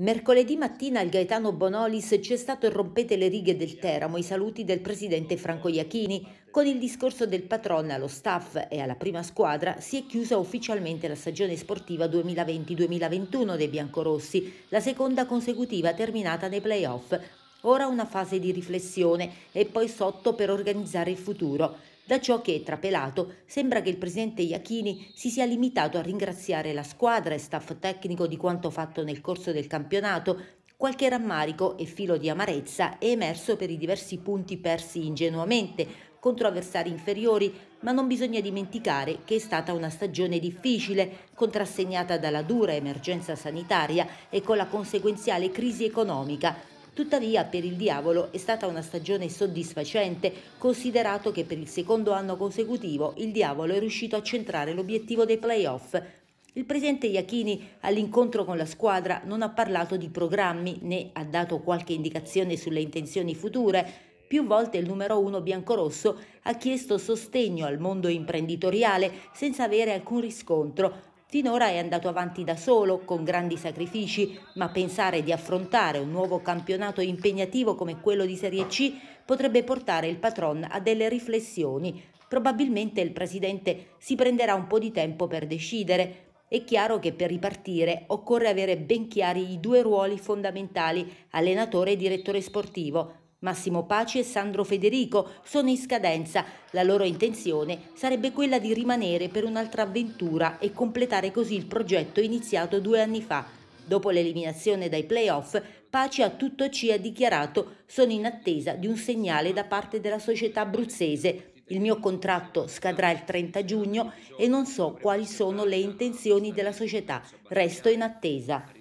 Mercoledì mattina al Gaetano Bonolis c'è stato il rompete le righe del Teramo i saluti del presidente Franco Iachini. Con il discorso del patron allo staff e alla prima squadra si è chiusa ufficialmente la stagione sportiva 2020-2021 dei biancorossi, la seconda consecutiva terminata nei playoff. Ora una fase di riflessione e poi sotto per organizzare il futuro. Da ciò che, trapelato, sembra che il presidente Iachini si sia limitato a ringraziare la squadra e staff tecnico di quanto fatto nel corso del campionato, Qualche rammarico e filo di amarezza è emerso per i diversi punti persi ingenuamente contro avversari inferiori, ma non bisogna dimenticare che è stata una stagione difficile, contrassegnata dalla dura emergenza sanitaria e con la conseguenziale crisi economica, Tuttavia per il diavolo è stata una stagione soddisfacente, considerato che per il secondo anno consecutivo il diavolo è riuscito a centrare l'obiettivo dei playoff, il presidente Iachini all'incontro con la squadra non ha parlato di programmi né ha dato qualche indicazione sulle intenzioni future. Più volte il numero uno biancorosso ha chiesto sostegno al mondo imprenditoriale senza avere alcun riscontro. Finora è andato avanti da solo, con grandi sacrifici, ma pensare di affrontare un nuovo campionato impegnativo come quello di Serie C potrebbe portare il patron a delle riflessioni. Probabilmente il presidente si prenderà un po' di tempo per decidere. È chiaro che per ripartire occorre avere ben chiari i due ruoli fondamentali, allenatore e direttore sportivo, Massimo Paci e Sandro Federico sono in scadenza. La loro intenzione sarebbe quella di rimanere per un'altra avventura e completare così il progetto iniziato due anni fa. Dopo l'eliminazione dai playoff, Paci a tutto ci ha dichiarato sono in attesa di un segnale da parte della società abruzzese. Il mio contratto scadrà il 30 giugno e non so quali sono le intenzioni della società. Resto in attesa.